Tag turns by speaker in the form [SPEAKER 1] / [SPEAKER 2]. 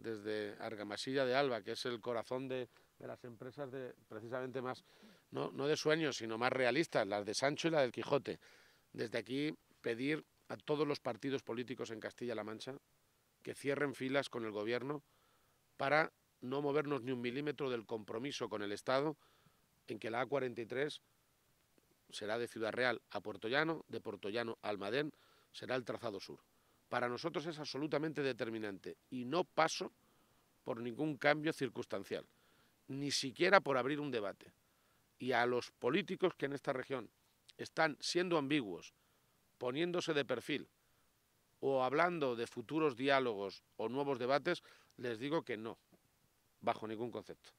[SPEAKER 1] desde Argamasilla de Alba, que es el corazón de, las empresas de, precisamente más, no, no de sueños, sino más realistas, las de Sancho y la del Quijote. Desde aquí pedir a todos los partidos políticos en Castilla-La Mancha que cierren filas con el Gobierno para no movernos ni un milímetro del compromiso con el Estado en que la A43 será de Ciudad Real a Llano, de Llano a Almadén será el trazado sur para nosotros es absolutamente determinante y no paso por ningún cambio circunstancial, ni siquiera por abrir un debate. Y a los políticos que en esta región están siendo ambiguos, poniéndose de perfil o hablando de futuros diálogos o nuevos debates, les digo que no, bajo ningún concepto.